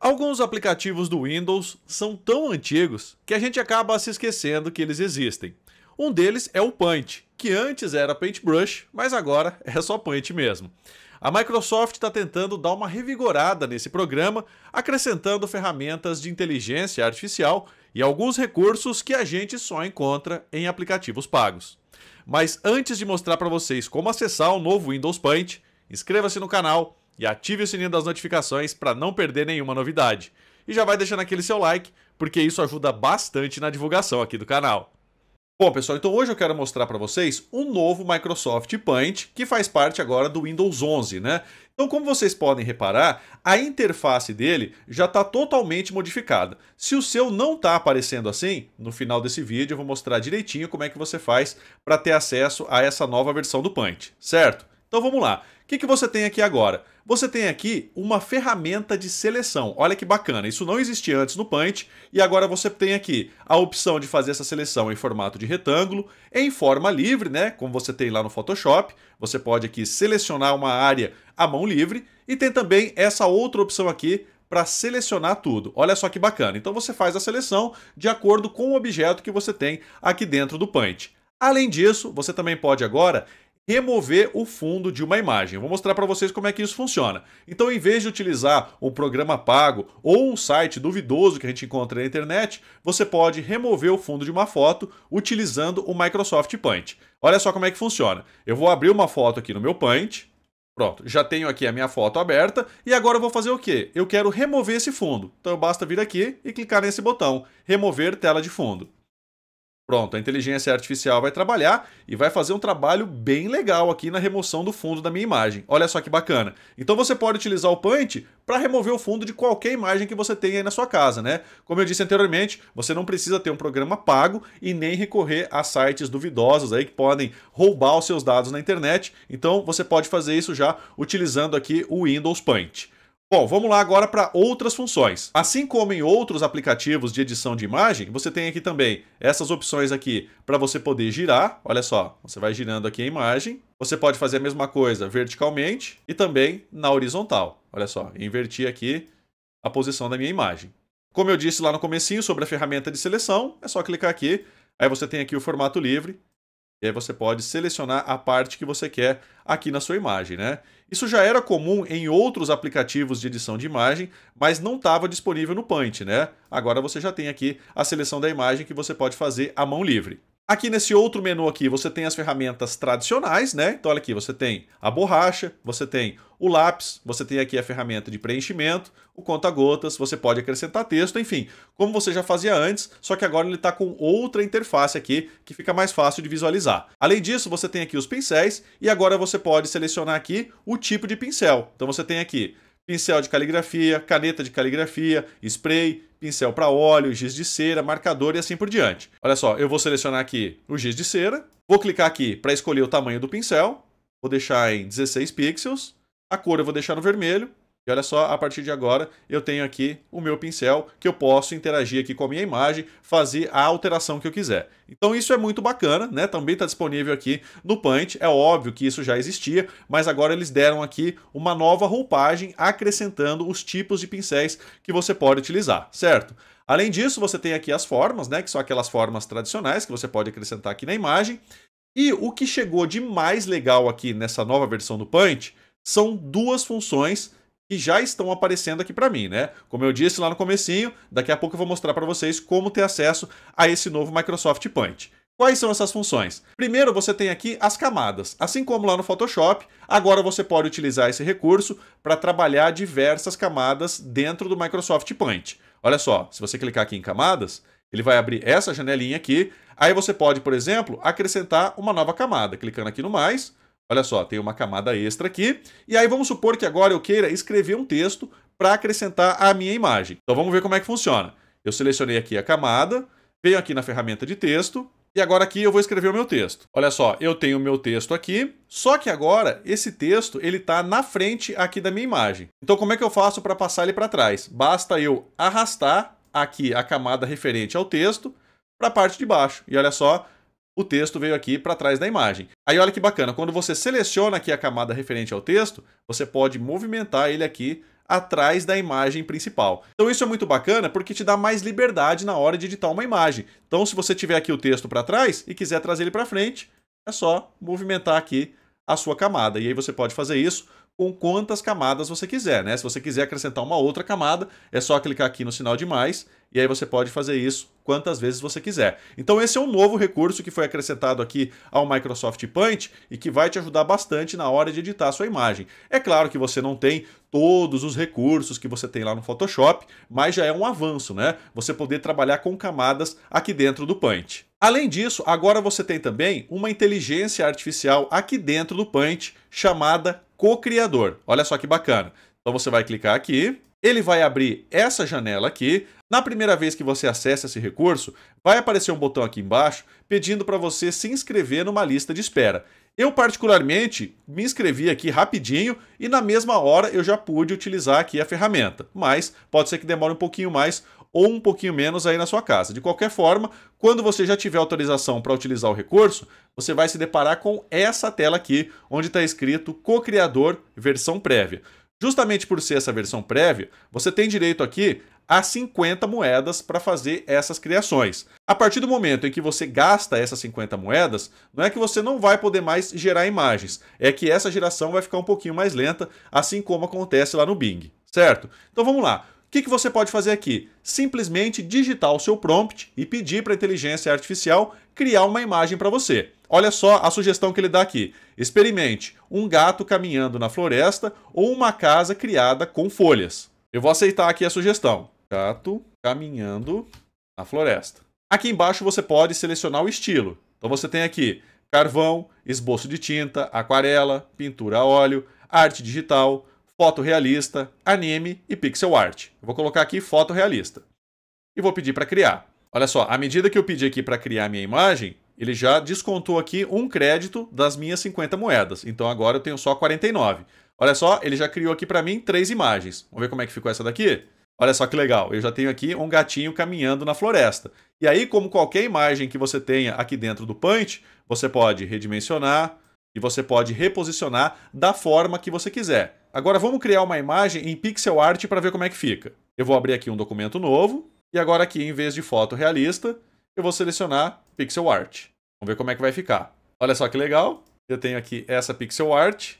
Alguns aplicativos do Windows são tão antigos que a gente acaba se esquecendo que eles existem. Um deles é o Paint, que antes era Paintbrush, mas agora é só Paint mesmo. A Microsoft está tentando dar uma revigorada nesse programa, acrescentando ferramentas de inteligência artificial e alguns recursos que a gente só encontra em aplicativos pagos. Mas antes de mostrar para vocês como acessar o novo Windows Paint, inscreva-se no canal e ative o sininho das notificações para não perder nenhuma novidade. E já vai deixando aquele seu like, porque isso ajuda bastante na divulgação aqui do canal. Bom, pessoal, então hoje eu quero mostrar para vocês o um novo Microsoft Paint, que faz parte agora do Windows 11, né? Então, como vocês podem reparar, a interface dele já está totalmente modificada. Se o seu não está aparecendo assim, no final desse vídeo eu vou mostrar direitinho como é que você faz para ter acesso a essa nova versão do Paint, certo? Então vamos lá. O que, que você tem aqui agora? Você tem aqui uma ferramenta de seleção. Olha que bacana. Isso não existia antes no Paint e agora você tem aqui a opção de fazer essa seleção em formato de retângulo, em forma livre, né? Como você tem lá no Photoshop. Você pode aqui selecionar uma área à mão livre e tem também essa outra opção aqui para selecionar tudo. Olha só que bacana. Então você faz a seleção de acordo com o objeto que você tem aqui dentro do Paint. Além disso, você também pode agora remover o fundo de uma imagem. Eu vou mostrar para vocês como é que isso funciona. Então, em vez de utilizar um programa pago ou um site duvidoso que a gente encontra na internet, você pode remover o fundo de uma foto utilizando o Microsoft Paint. Olha só como é que funciona. Eu vou abrir uma foto aqui no meu Paint, Pronto, já tenho aqui a minha foto aberta e agora eu vou fazer o quê? Eu quero remover esse fundo. Então basta vir aqui e clicar nesse botão, remover tela de fundo. Pronto, a inteligência artificial vai trabalhar e vai fazer um trabalho bem legal aqui na remoção do fundo da minha imagem. Olha só que bacana. Então você pode utilizar o Paint para remover o fundo de qualquer imagem que você tenha aí na sua casa, né? Como eu disse anteriormente, você não precisa ter um programa pago e nem recorrer a sites duvidosos aí que podem roubar os seus dados na internet. Então você pode fazer isso já utilizando aqui o Windows Paint. Bom, vamos lá agora para outras funções. Assim como em outros aplicativos de edição de imagem, você tem aqui também essas opções aqui para você poder girar. Olha só, você vai girando aqui a imagem. Você pode fazer a mesma coisa verticalmente e também na horizontal. Olha só, inverter aqui a posição da minha imagem. Como eu disse lá no comecinho sobre a ferramenta de seleção, é só clicar aqui. Aí você tem aqui o formato livre, e aí você pode selecionar a parte que você quer aqui na sua imagem, né? Isso já era comum em outros aplicativos de edição de imagem, mas não estava disponível no Paint, né? Agora você já tem aqui a seleção da imagem que você pode fazer à mão livre. Aqui nesse outro menu aqui, você tem as ferramentas tradicionais, né? Então, olha aqui, você tem a borracha, você tem o lápis, você tem aqui a ferramenta de preenchimento, o conta-gotas, você pode acrescentar texto, enfim, como você já fazia antes, só que agora ele está com outra interface aqui, que fica mais fácil de visualizar. Além disso, você tem aqui os pincéis, e agora você pode selecionar aqui o tipo de pincel. Então, você tem aqui pincel de caligrafia, caneta de caligrafia, spray, pincel para óleo, giz de cera, marcador e assim por diante. Olha só, eu vou selecionar aqui o giz de cera, vou clicar aqui para escolher o tamanho do pincel, vou deixar em 16 pixels, a cor eu vou deixar no vermelho, e olha só, a partir de agora eu tenho aqui o meu pincel que eu posso interagir aqui com a minha imagem, fazer a alteração que eu quiser. Então isso é muito bacana, né? Também está disponível aqui no Paint. É óbvio que isso já existia, mas agora eles deram aqui uma nova roupagem acrescentando os tipos de pincéis que você pode utilizar, certo? Além disso, você tem aqui as formas, né? Que são aquelas formas tradicionais que você pode acrescentar aqui na imagem. E o que chegou de mais legal aqui nessa nova versão do Paint são duas funções que já estão aparecendo aqui para mim, né? Como eu disse lá no comecinho, daqui a pouco eu vou mostrar para vocês como ter acesso a esse novo Microsoft Paint. Quais são essas funções? Primeiro, você tem aqui as camadas. Assim como lá no Photoshop, agora você pode utilizar esse recurso para trabalhar diversas camadas dentro do Microsoft Paint. Olha só, se você clicar aqui em camadas, ele vai abrir essa janelinha aqui. Aí você pode, por exemplo, acrescentar uma nova camada, clicando aqui no mais, Olha só, tem uma camada extra aqui. E aí vamos supor que agora eu queira escrever um texto para acrescentar a minha imagem. Então vamos ver como é que funciona. Eu selecionei aqui a camada, venho aqui na ferramenta de texto, e agora aqui eu vou escrever o meu texto. Olha só, eu tenho o meu texto aqui, só que agora esse texto ele está na frente aqui da minha imagem. Então como é que eu faço para passar ele para trás? Basta eu arrastar aqui a camada referente ao texto para a parte de baixo. E olha só, o texto veio aqui para trás da imagem. Aí olha que bacana, quando você seleciona aqui a camada referente ao texto, você pode movimentar ele aqui atrás da imagem principal. Então isso é muito bacana porque te dá mais liberdade na hora de editar uma imagem. Então se você tiver aqui o texto para trás e quiser trazer ele para frente, é só movimentar aqui a sua camada. E aí você pode fazer isso com quantas camadas você quiser, né? Se você quiser acrescentar uma outra camada, é só clicar aqui no sinal de mais e aí você pode fazer isso quantas vezes você quiser. Então esse é um novo recurso que foi acrescentado aqui ao Microsoft Paint e que vai te ajudar bastante na hora de editar a sua imagem. É claro que você não tem todos os recursos que você tem lá no Photoshop, mas já é um avanço, né? Você poder trabalhar com camadas aqui dentro do Paint. Além disso, agora você tem também uma inteligência artificial aqui dentro do Paint chamada co-criador. Olha só que bacana. Então você vai clicar aqui, ele vai abrir essa janela aqui. Na primeira vez que você acessa esse recurso, vai aparecer um botão aqui embaixo pedindo para você se inscrever numa lista de espera. Eu, particularmente, me inscrevi aqui rapidinho e na mesma hora eu já pude utilizar aqui a ferramenta. Mas pode ser que demore um pouquinho mais ou um pouquinho menos aí na sua casa. De qualquer forma, quando você já tiver autorização para utilizar o recurso, você vai se deparar com essa tela aqui, onde está escrito co-criador versão prévia. Justamente por ser essa versão prévia, você tem direito aqui a 50 moedas para fazer essas criações. A partir do momento em que você gasta essas 50 moedas, não é que você não vai poder mais gerar imagens, é que essa geração vai ficar um pouquinho mais lenta, assim como acontece lá no Bing, certo? Então vamos lá. O que, que você pode fazer aqui? Simplesmente digitar o seu prompt e pedir para a inteligência artificial criar uma imagem para você. Olha só a sugestão que ele dá aqui. Experimente um gato caminhando na floresta ou uma casa criada com folhas. Eu vou aceitar aqui a sugestão. Gato caminhando na floresta. Aqui embaixo você pode selecionar o estilo. Então você tem aqui carvão, esboço de tinta, aquarela, pintura a óleo, arte digital, foto realista, anime e pixel art. Eu vou colocar aqui foto realista. E vou pedir para criar. Olha só, à medida que eu pedi aqui para criar minha imagem, ele já descontou aqui um crédito das minhas 50 moedas. Então agora eu tenho só 49. Olha só, ele já criou aqui para mim três imagens. Vamos ver como é que ficou essa daqui? Olha só que legal, eu já tenho aqui um gatinho caminhando na floresta. E aí, como qualquer imagem que você tenha aqui dentro do Paint, você pode redimensionar e você pode reposicionar da forma que você quiser. Agora vamos criar uma imagem em pixel art para ver como é que fica. Eu vou abrir aqui um documento novo e agora aqui, em vez de foto realista, eu vou selecionar pixel art. Vamos ver como é que vai ficar. Olha só que legal. Eu tenho aqui essa pixel art,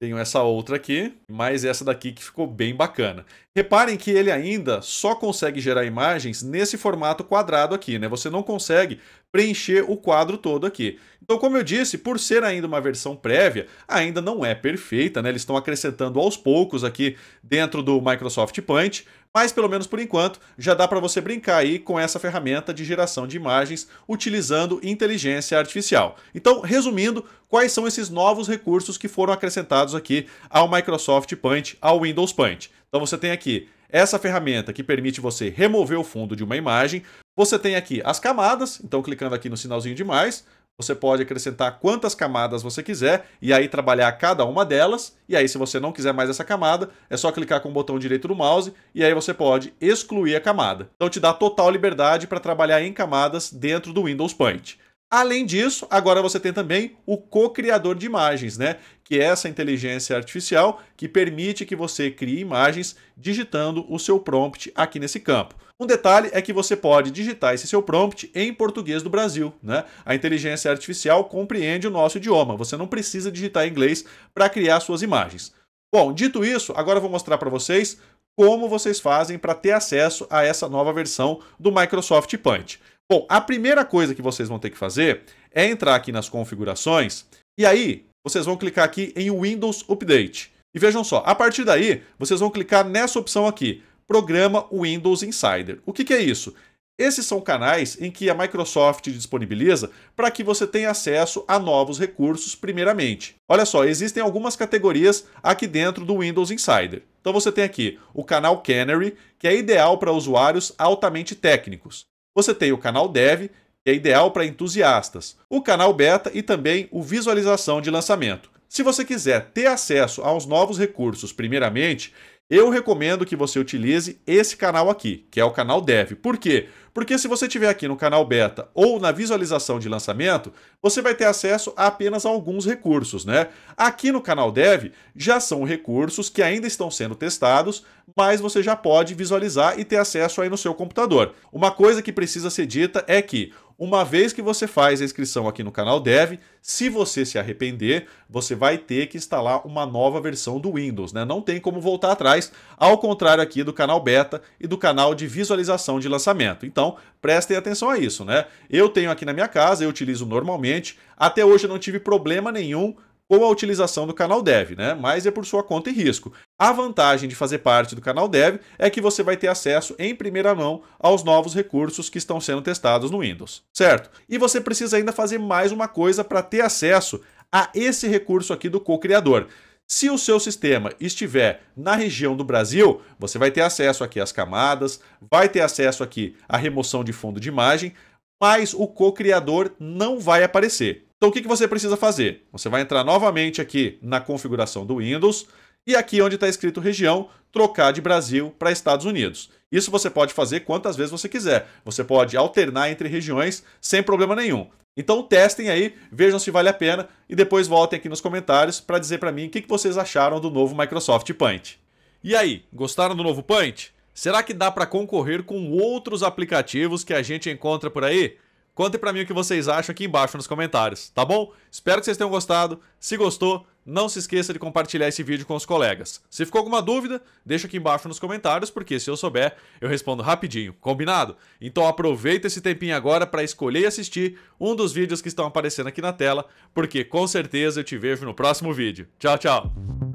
tenho essa outra aqui, mais essa daqui que ficou bem bacana. Reparem que ele ainda só consegue gerar imagens nesse formato quadrado aqui, né? Você não consegue preencher o quadro todo aqui. Então, como eu disse, por ser ainda uma versão prévia, ainda não é perfeita, né? Eles estão acrescentando aos poucos aqui dentro do Microsoft Paint, mas pelo menos por enquanto, já dá para você brincar aí com essa ferramenta de geração de imagens utilizando inteligência artificial. Então, resumindo, quais são esses novos recursos que foram acrescentados aqui ao Microsoft Paint, ao Windows Paint? Então você tem aqui essa ferramenta que permite você remover o fundo de uma imagem. Você tem aqui as camadas, então clicando aqui no sinalzinho de mais, você pode acrescentar quantas camadas você quiser e aí trabalhar cada uma delas. E aí, se você não quiser mais essa camada, é só clicar com o botão direito do mouse e aí você pode excluir a camada. Então, te dá total liberdade para trabalhar em camadas dentro do Windows Paint. Além disso, agora você tem também o co-criador de imagens, né? Que é essa inteligência artificial que permite que você crie imagens digitando o seu prompt aqui nesse campo. Um detalhe é que você pode digitar esse seu prompt em português do Brasil, né? A inteligência artificial compreende o nosso idioma, você não precisa digitar em inglês para criar suas imagens. Bom, dito isso, agora eu vou mostrar para vocês como vocês fazem para ter acesso a essa nova versão do Microsoft Paint. Bom, a primeira coisa que vocês vão ter que fazer é entrar aqui nas configurações e aí vocês vão clicar aqui em Windows Update. E vejam só, a partir daí, vocês vão clicar nessa opção aqui, programa Windows Insider. O que, que é isso? Esses são canais em que a Microsoft disponibiliza para que você tenha acesso a novos recursos, primeiramente. Olha só, existem algumas categorias aqui dentro do Windows Insider. Então você tem aqui o canal Canary, que é ideal para usuários altamente técnicos. Você tem o canal Dev, que é ideal para entusiastas. O canal Beta e também o Visualização de Lançamento. Se você quiser ter acesso aos novos recursos, primeiramente, eu recomendo que você utilize esse canal aqui, que é o canal Dev. Por quê? Porque se você estiver aqui no canal Beta ou na visualização de lançamento, você vai ter acesso a apenas alguns recursos, né? Aqui no canal Dev já são recursos que ainda estão sendo testados, mas você já pode visualizar e ter acesso aí no seu computador. Uma coisa que precisa ser dita é que uma vez que você faz a inscrição aqui no canal Dev, se você se arrepender, você vai ter que instalar uma nova versão do Windows, né? Não tem como voltar atrás, ao contrário aqui do canal Beta e do canal de visualização de lançamento. Então, prestem atenção a isso, né? Eu tenho aqui na minha casa, eu utilizo normalmente, até hoje eu não tive problema nenhum ou a utilização do canal Dev, né? Mas é por sua conta e risco. A vantagem de fazer parte do canal Dev é que você vai ter acesso em primeira mão aos novos recursos que estão sendo testados no Windows, certo? E você precisa ainda fazer mais uma coisa para ter acesso a esse recurso aqui do co-criador. Se o seu sistema estiver na região do Brasil, você vai ter acesso aqui às camadas, vai ter acesso aqui à remoção de fundo de imagem, mas o co-criador não vai aparecer. Então o que, que você precisa fazer? Você vai entrar novamente aqui na configuração do Windows e aqui onde está escrito região, trocar de Brasil para Estados Unidos. Isso você pode fazer quantas vezes você quiser. Você pode alternar entre regiões sem problema nenhum. Então testem aí, vejam se vale a pena e depois voltem aqui nos comentários para dizer para mim o que, que vocês acharam do novo Microsoft Paint. E aí, gostaram do novo Paint? Será que dá para concorrer com outros aplicativos que a gente encontra por aí? Contem para mim o que vocês acham aqui embaixo nos comentários, tá bom? Espero que vocês tenham gostado. Se gostou, não se esqueça de compartilhar esse vídeo com os colegas. Se ficou alguma dúvida, deixa aqui embaixo nos comentários, porque se eu souber, eu respondo rapidinho, combinado? Então aproveita esse tempinho agora para escolher e assistir um dos vídeos que estão aparecendo aqui na tela, porque com certeza eu te vejo no próximo vídeo. Tchau, tchau!